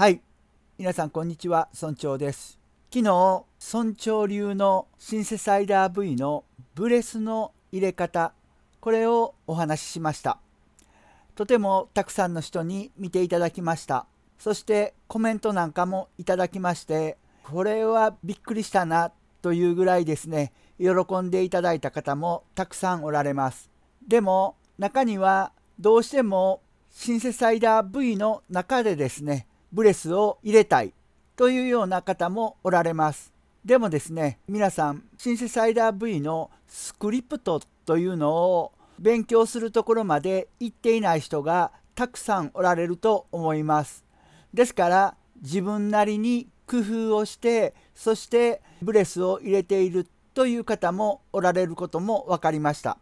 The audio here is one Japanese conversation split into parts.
はい皆さんこんにちは村長です昨日村長流のシンセサイダー V のブレスの入れ方これをお話ししましたとてもたくさんの人に見ていただきましたそしてコメントなんかもいただきましてこれはびっくりしたなというぐらいですね喜んでいただいた方もたくさんおられますでも中にはどうしてもシンセサイダー V の中でですねブレスを入れたいというような方もおられます。でもですね、皆さん、シンセサイダー V のスクリプトというのを勉強するところまで行っていない人がたくさんおられると思います。ですから、自分なりに工夫をして、そしてブレスを入れているという方もおられることも分かりました。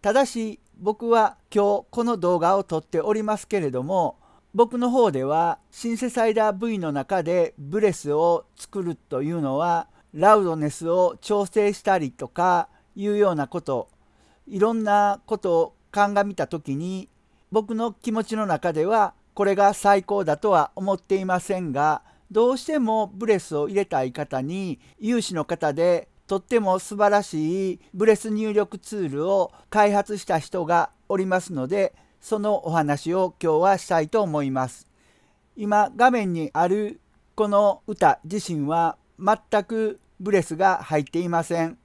ただし、僕は今日この動画を撮っておりますけれども、僕の方ではシンセサイダー V の中でブレスを作るというのはラウドネスを調整したりとかいうようなこといろんなことを鑑みた時に僕の気持ちの中ではこれが最高だとは思っていませんがどうしてもブレスを入れたい方に有志の方でとっても素晴らしいブレス入力ツールを開発した人がおりますのでそのお話を今日はしたいと思います。今画面にあるこの歌自身は全くブレスが入っていません。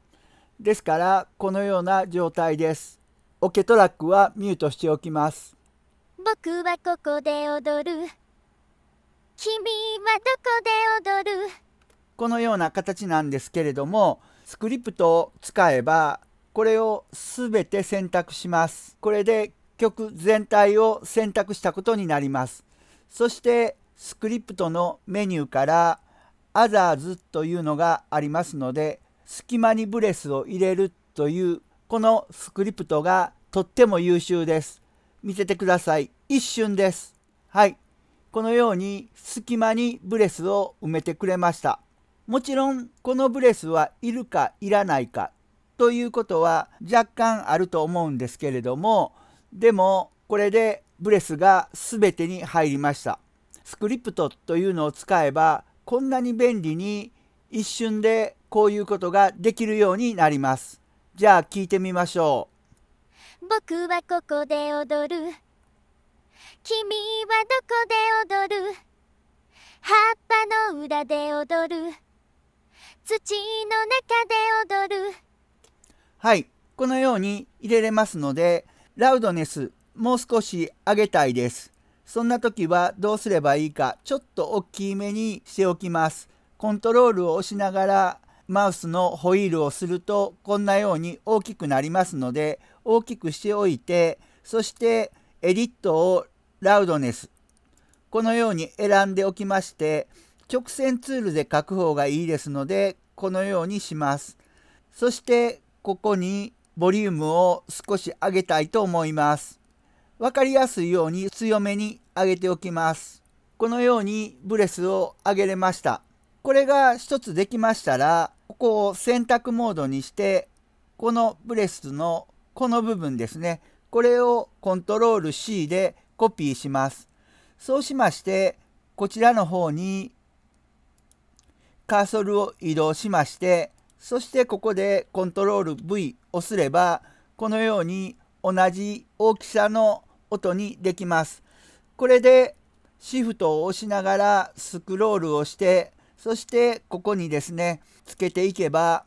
ですからこのような状態です。オケトラックはミュートしておきます。僕はここで踊る。君はどこで踊る。このような形なんですけれども、スクリプトを使えばこれをすべて選択します。これで局全体を選択したことになります。そしてスクリプトのメニューから「Others」というのがありますので隙間にブレスを入れるというこのスクリプトがとっても優秀です。見ててください。一瞬です。はい。このように隙間にブレスを埋めてくれました。もちろんこのブレスはいるかいらないかということは若干あると思うんですけれどもでもこれでブレスが全てに入りました。スクリプトというのを使えばこんなに便利に一瞬でこういうことができるようになります。じゃあ聞いてみましょう。僕はここで踊る。君はどこで踊る葉っぱの裏で踊る。土の中で踊る。はい。このように入れれますので、ラウドネス、もう少し上げたいです。そんな時はどうすればいいか、ちょっと大きめにしておきます。コントロールを押しながら、マウスのホイールをすると、こんなように大きくなりますので、大きくしておいて、そしてエディットをラウドネス。このように選んでおきまして、直線ツールで書く方がいいですので、このようにします。そして、ここにボリュームを少し上げたいと思います。わかりやすいように強めに上げておきます。このようにブレスを上げれました。これが一つできましたら、ここを選択モードにして、このブレスのこの部分ですね。これをコントロール C でコピーします。そうしまして、こちらの方にカーソルを移動しまして、そしてここでコントロール V をすればこのように同じ大きさの音にできます。これでシフトを押しながらスクロールをしてそしてここにですねつけていけば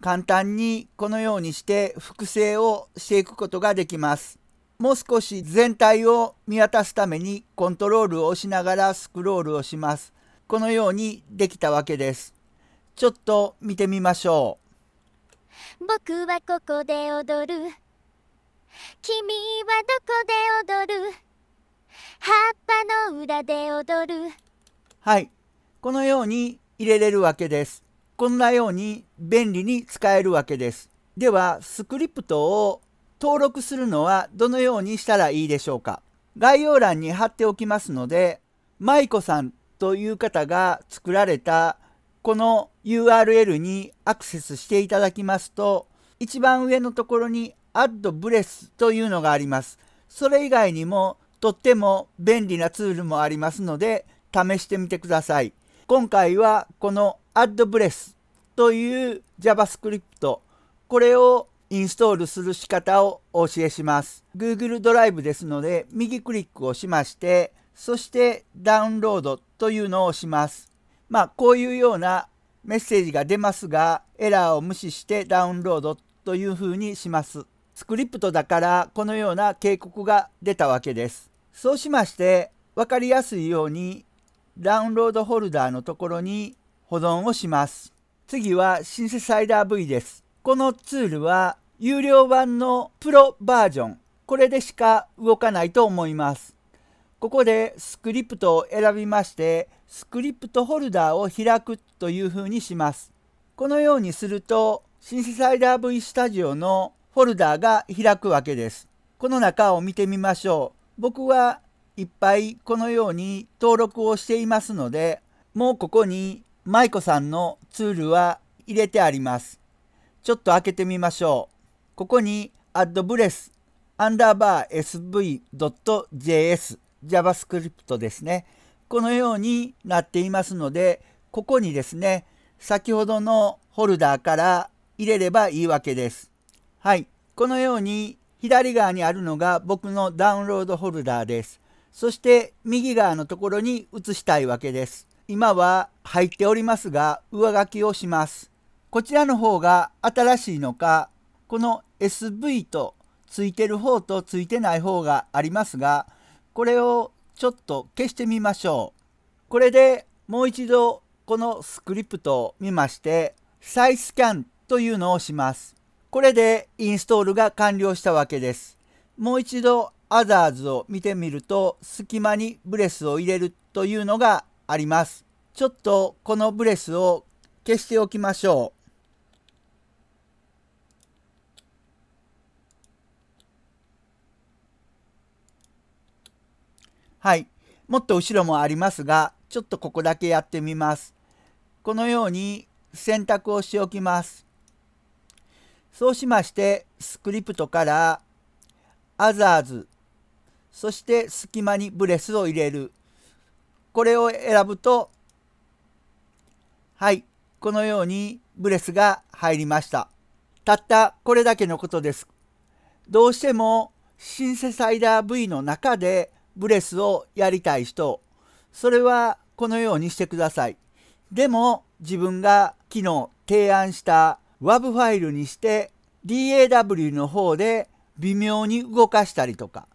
簡単にこのようにして複製をしていくことができます。もう少し全体を見渡すためにコントロールを押しながらスクロールをします。このようにできたわけです。ちょっと見てみましょう。僕はここで踊る。君はどこで踊る葉っぱの裏で踊る。はい。このように入れれるわけです。こんなように便利に使えるわけです。では、スクリプトを登録するのはどのようにしたらいいでしょうか概要欄に貼っておきますので、舞子さんという方が作られたこの URL にアクセスしていただきますと、一番上のところに Add Bless というのがあります。それ以外にもとっても便利なツールもありますので、試してみてください。今回はこの Add Bless という JavaScript、これをインストールする仕方をお教えします。Google ドライブですので、右クリックをしまして、そしてダウンロードというのをします。まあ、こういうようなメッセージが出ますが、エラーを無視してダウンロードというふうにします。スクリプトだからこのような警告が出たわけです。そうしまして、わかりやすいようにダウンロードホルダーのところに保存をします。次はシンセサイダー V です。このツールは有料版のプロバージョン、これでしか動かないと思います。ここでスクリプトを選びまして、スクリプトホルダーを開くというふうにします。このようにすると、シンセサイダー V スタジオのフォルダーが開くわけです。この中を見てみましょう。僕はいっぱいこのように登録をしていますので、もうここに舞子さんのツールは入れてあります。ちょっと開けてみましょう。ここに a d b ブ e s アンダーバー sv.js JavaScript ですね。このようになっていますので、ここにですね、先ほどのホルダーから入れればいいわけです。はい。このように左側にあるのが僕のダウンロードホルダーです。そして右側のところに移したいわけです。今は入っておりますが、上書きをします。こちらの方が新しいのか、この SV とついてる方とついてない方がありますが、これをちょっと消してみましょう。これでもう一度このスクリプトを見まして、再スキャンというのをします。これでインストールが完了したわけです。もう一度 Others を見てみると、隙間にブレスを入れるというのがあります。ちょっとこのブレスを消しておきましょう。はい。もっと後ろもありますが、ちょっとここだけやってみます。このように選択をしておきます。そうしまして、スクリプトから、アザーズ、そして隙間にブレスを入れる。これを選ぶと、はい、このようにブレスが入りました。たったこれだけのことです。どうしてもシンセサイダー V の中でブレスをやりたい人、それはこのようにしてください。でも自分が昨日提案した WAV ファイルにして DAW の方で微妙に動かしたりとか、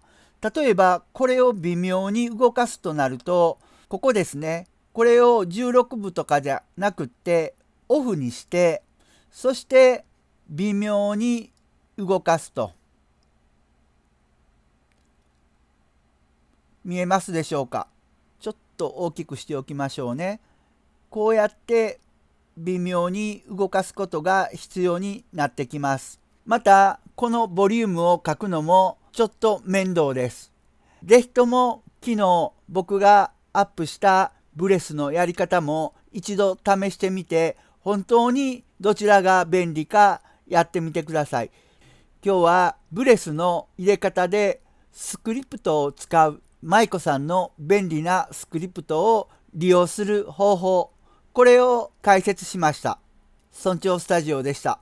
例えばこれを微妙に動かすとなると、ここですね、これを16部とかじゃなくってオフにして、そして微妙に動かすと。見えますでしょうかちょっと大きくしておきましょうね。こうやって微妙に動かすことが必要になってきます。またこのボリュームを書くのもちょっと面倒です。是非とも昨日僕がアップしたブレスのやり方も一度試してみて本当にどちらが便利かやってみてください。今日はブレスの入れ方でスクリプトを使う舞子さんの便利なスクリプトを利用する方法これを解説しました。村長スタジオでした。